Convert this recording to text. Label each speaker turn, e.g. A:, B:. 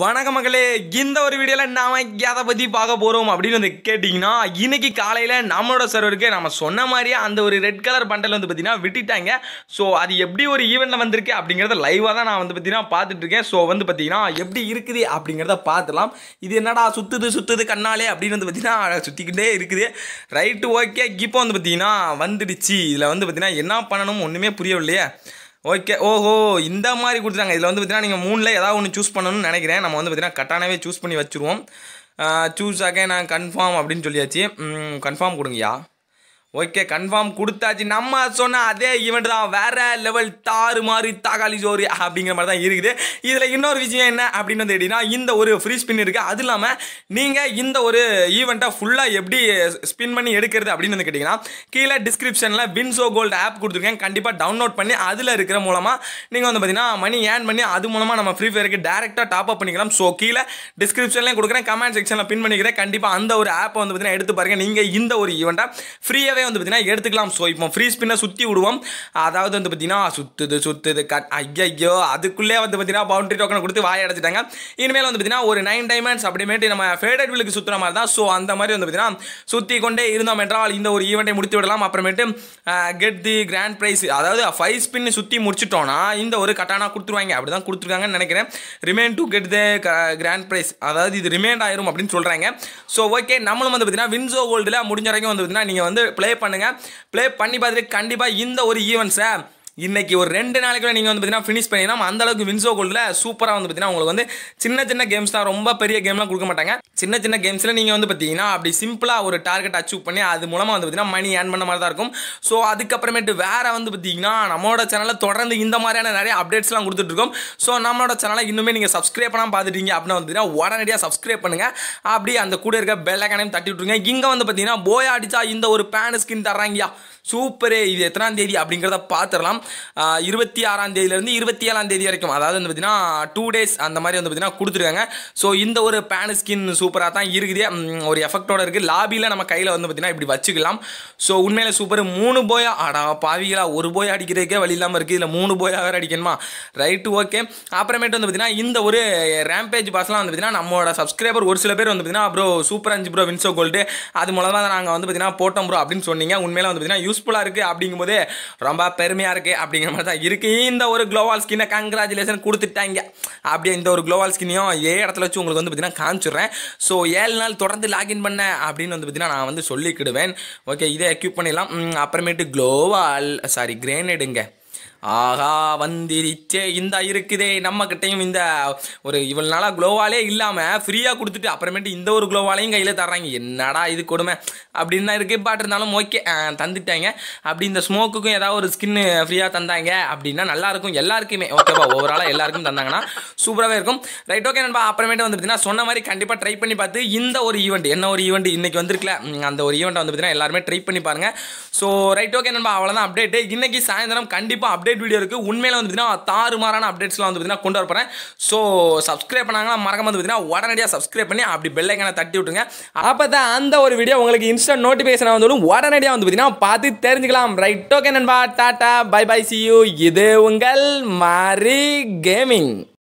A: வணக்க மக்களே இந்த ஒரு வீடியோவில் நாம் எதை பற்றி பார்க்க போகிறோம் அப்படின்னு வந்து கேட்டிங்கன்னா இன்றைக்கி காலையில் நம்மளோட சர்வருக்கு நம்ம சொன்ன மாதிரியே அந்த ஒரு ரெட் கலர் பண்டல் வந்து பார்த்திங்கன்னா விட்டுட்டாங்க ஸோ அது எப்படி ஒரு ஈவெண்ட்டில் வந்திருக்கு அப்படிங்கிறத லைவாக தான் நான் வந்து பார்த்தீங்கன்னா பார்த்துட்ருக்கேன் ஸோ வந்து பார்த்திங்கன்னா எப்படி இருக்குது அப்படிங்கிறத பார்த்துலாம் இது என்னடா சுற்றுது சுற்றுது கண்ணாலே அப்படின்னு வந்து பார்த்திங்கன்னா சுற்றிக்கிட்டே இருக்குது ரைட்டு ஓகே கிப்போ வந்து பார்த்திங்கன்னா வந்துடுச்சு இதில் வந்து பார்த்திங்கன்னா என்ன பண்ணணும் ஒன்றுமே புரியவில்லையே ஓகே ஓஹோ இந்த மாதிரி கொடுத்துட்டாங்க இதில் வந்து பார்த்தீங்கன்னா நீங்கள் மூணில் ஏதாவது ஒன்று சூஸ் பண்ணணும்னு நினைக்கிறேன் நம்ம வந்து பார்த்தீங்கன்னா கட்டானவே சூஸ் பண்ணி வச்சுருவோம் சூஸ் ஆக நான் கன்ஃபார்ம் அப்படின்னு சொல்லியாச்சு கன்ஃபார்ம் கொடுங்கய்யா ஓகே கன்ஃபார்ம் கொடுத்தாச்சு நம்ம சொன்ன அதே ஈவெண்ட் தான் வேற லெவல் தாறு மாதிரி தாகாலி ஜோரி அப்படிங்கிற மாதிரி தான் இருக்குது இதில் இன்னொரு விஷயம் என்ன அப்படின்னு வந்து எப்படின்னா இந்த ஒரு ஃப்ரீ ஸ்பின் இருக்குது அது இல்லாமல் நீங்கள் இந்த ஒரு ஈவெண்ட்டை ஃபுல்லாக எப்படி ஸ்பின் பண்ணி எடுக்கிறது அப்படின்னு வந்து கேட்டிங்கன்னா கீழே டிஸ்கிரிப்ஷனில் வின்சோ கோல்டு ஆப் கொடுத்துருக்கேன் கண்டிப்பாக டவுன்லோட் பண்ணி அதில் இருக்கிற மூலமாக நீங்கள் வந்து பார்த்தீங்கன்னா மணி ஏன் பண்ணி அது மூலமாக நம்ம ஃப்ரீ ஃபயருக்கு டேரெக்டாக டாப் அப் பண்ணிக்கலாம் ஸோ கீழே டிஸ்கிரிப்ஷன்லேயும் கொடுக்குறேன் கமெண்ட் செக்ஷனில் பின் பண்ணிக்கிறேன் கண்டிப்பாக அந்த ஒரு ஆப்பை வந்து பார்த்தீங்கன்னா எடுத்து பாருங்கள் நீங்கள் இந்த ஒரு ஈவெண்ட்டை ஃப்ரீயாகவே ஃபுல்லாகவே வந்து பார்த்தீங்கன்னா எடுத்துக்கலாம் ஸோ இப்போ ஃப்ரீ ஸ்பின்னை சுற்றி விடுவோம் அதாவது வந்து பார்த்திங்கன்னா சுற்றுது சுற்றுது கட் ஐயோ அதுக்குள்ளே வந்து பார்த்தீங்கன்னா பவுண்டரி டோக்கனை கொடுத்து வாய அடைச்சிட்டாங்க இனிமேல் வந்து பார்த்தீங்கன்னா ஒரு நைன் டைமண்ட்ஸ் அப்படிமேட்டு நம்ம ஃபேடட் வீலுக்கு சுற்றுற மாதிரி தான் ஸோ அந்த மாதிரி வந்து பார்த்தீங்கன்னா சுற்றி கொண்டே இருந்தோம் என்றால் இந்த ஒரு ஈவெண்ட்டை முடித்து விடலாம் அப்புறமேட்டு கெட் தி கிராண்ட் ப்ரைஸ் அதாவது ஃபைவ் ஸ்பின் சுற்றி முடிச்சிட்டோன்னா இந்த ஒரு கட்டானா கொடுத்துருவாங்க அப்படி தான் கொடுத்துருக்காங்கன்னு நினைக்கிறேன் remain to get the grand prize அதாவது இது ரிமைண்ட் ஆயிரும் அப்படின்னு சொல்கிறாங்க ஸோ ஓகே நம்மளும் வந்து பார்த்தீங்கன்னா வின்சோ கோல்டில் முடிஞ்ச வரைக்கும் வந்து பார்த்தீங்கன்னா நீங்கள் வந்து பிளே ப்ளே பண்ணுங்கள் ப்ளே பண்ணி பார்த்துட்டு கண்டிப்பாக இந்த ஒரு ஈவெண்ட்ஸை இன்னைக்கு ஒரு ரெண்டு நாளைக்கு நீங்கள் வந்து பார்த்தீங்கன்னா ஃபினிஷ் அந்த அந்தளவுக்கு வின்சோ கோல்டில் சூப்பராக வந்து பார்த்தீங்கன்னா உங்களுக்கு வந்து சின்ன சின்ன கேம்ஸ் தான் ரொம்ப பெரிய கேம்லாம் கொடுக்க மாட்டாங்க சின்ன சின்ன கேம்ஸில் நீங்கள் வந்து பார்த்தீங்கன்னா அப்படி சிம்பிளாக ஒரு டார்கெட் அச்சீவ் பண்ணி அது மூலமாக வந்து பார்த்தீங்கன்னா மணி ஏர்ன் பண்ண மாதிரி தான் இருக்கும் ஸோ அதுக்கப்புறமேட்டு வேறு வந்து பார்த்தீங்கன்னா நம்மளோட சேனலில் தொடர்ந்து இந்த மாதிரியான நிறைய அப்டேட்ஸ்லாம் கொடுத்துட்ருக்கோம் ஸோ நம்மளோட சேனலை இன்னுமே நீங்கள் சப்ஸ்கிரைப் பண்ணாமல் பார்த்துட்டீங்க அப்படின்னா வந்து உடனடியாக சப்ஸ்கிரைப் பண்ணுங்கள் அப்படி அந்த கூட இருக்க பெல்லக்கானையும் தட்டி விட்ருங்க இங்கே வந்து பார்த்தீங்கன்னா போய் அடித்தா இந்த ஒரு பேனு ஸ்கின் தர்றாங்கயா சூப்பரே இது எத்தனாம் தேதி அப்படிங்கிறத பார்த்துடலாம் இருபத்தி ஆறாம் தேதியிலேருந்து இருபத்தி ஏழாம் தேதி வரைக்கும் அதாவது வந்து பார்த்தீங்கன்னா டூ டேஸ் அந்த மாதிரி வந்து பார்த்தீங்கன்னா கொடுத்துருக்காங்க ஸோ இந்த ஒரு பேனு ஸ்கின் சூப்பராக தான் இருக்குது ஒரு எஃபெக்டோட இருக்குது லாபியில் நம்ம கையில் வந்து பார்த்தீங்கன்னா இப்படி வச்சுக்கலாம் ஸோ உண்மையில் சூப்பர் மூணு போயா ஆடா பாவிகளா ஒரு போயா அடிக்கிறதுக்கே வழி இல்லாமல் இருக்குது இல்லை மூணு போயா வேறு அடிக்கணுமா ரைட்டு ஓகே அப்புறமேட்டு வந்து பார்த்திங்கன்னா இந்த ஒரு ரேம்பேஜ் பாஸ்லாம் வந்து பார்த்தீங்கன்னா நம்மளோட சப்ஸ்கிரைபர் ஒரு சில பேர் வந்து பார்த்தீங்கன்னா ப்ரோ சூப்பர் அஞ்சு ப்ரோ வின்சோ கோல்டு அது மூலமாக நாங்கள் வந்து பார்த்தீங்கன்னா போட்டோம் ப்ரோ அப்படின்னு சொன்னீங்க உண்மையில வந்து பார்த்தீங்கன்னா யூஸ்ஃபுல்லாக இருக்குது அப்படிங்கும்போது ரொம்ப பெருமையாக இருக்குது இருக்குது அப்படிங்கிற மாதிரி தான் இருக்குது இந்த ஒரு க்ளோவால் ஸ்கின்னை கங்க்ராச்சுலேஷன் கொடுத்துட்டாங்க அப்படியே இந்த ஒரு க்ளோவால் ஸ்கின்னையும் ஏ இடத்துல வச்சு உங்களுக்கு வந்து பார்த்தீங்கன்னா காமிச்சிடுறேன் ஸோ ஏழு நாள் தொடர்ந்து லாகின் பண்ண அப்படின்னு வந்து பார்த்தீங்கன்னா நான் வந்து சொல்லிக்கிடுவேன் ஓகே இதை எக்யூப் பண்ணிடலாம் அப்புறமேட்டு க்ளோவால் சாரி கிரேனேடுங்க ஆகா வந்திருச்சே இந்த இருக்குதே நம்ம கிட்டையும் இந்த ஒரு இவ்வளோ நாளாக குளோவாலே இல்லாமல் ஃப்ரீயாக கொடுத்துட்டு அப்புறமேட்டு இந்த ஒரு குளோவாலையும் கையில் தர்றாங்க என்னடா இது கொடுமை அப்படின்னு தான் இருக்கு பாட் இருந்தாலும் ஓகே தந்துட்டாங்க அப்படி இந்த ஸ்மோக்குக்கும் ஏதாவது ஒரு ஸ்கின்னு ஃப்ரீயாக தந்தாங்க அப்படின்னா நல்லாயிருக்கும் எல்லாருக்குமே ஓகேவா ஓவராலாக எல்லாருக்கும் தந்தாங்கன்னா சூப்பராகவே இருக்கும் ரைட் ஓகே நண்பா அப்புறமேட்டு வந்து பார்த்தீங்கன்னா சொன்ன மாதிரி கண்டிப்பாக ட்ரை பண்ணி பார்த்து இந்த ஒரு ஈவெண்ட் என்ன ஒரு ஈவெண்ட் இன்றைக்கி வந்திருக்கல அந்த ஒரு ஈவெண்ட் வந்து பார்த்தீங்கன்னா எல்லாருமே ட்ரை பண்ணி பாருங்கள் ஸோ ரைட் ஓகே நண்பா அவ்வளோதான் அப்டேட்டு இன்றைக்கி சாயந்தரம் கண்டிப்பாக அப்டேட் அப்டேட் வீடியோ இருக்குது உண்மையில வந்து பார்த்தீங்கன்னா தாறுமாறான அப்டேட்ஸ்லாம் வந்து பார்த்தீங்கன்னா கொண்டு வரப்போகிறேன் ஸோ சப்ஸ்கிரைப் பண்ணாங்கன்னா மறக்காம வந்து பார்த்தீங்கன்னா உடனடியாக சப்ஸ்கிரைப் பண்ணி அப்படி பெல்லைக்கான தட்டி விட்டுருங்க அப்போ தான் அந்த ஒரு வீடியோ உங்களுக்கு இன்ஸ்டன்ட் நோட்டிஃபிகேஷன் வந்தாலும் உடனடியாக வந்து பார்த்தீங்கன்னா பார்த்து தெரிஞ்சுக்கலாம் ரைட் ஓகே நண்பா டாட்டா பை பை சி யூ இது உங்கள் மாரி கேமிங்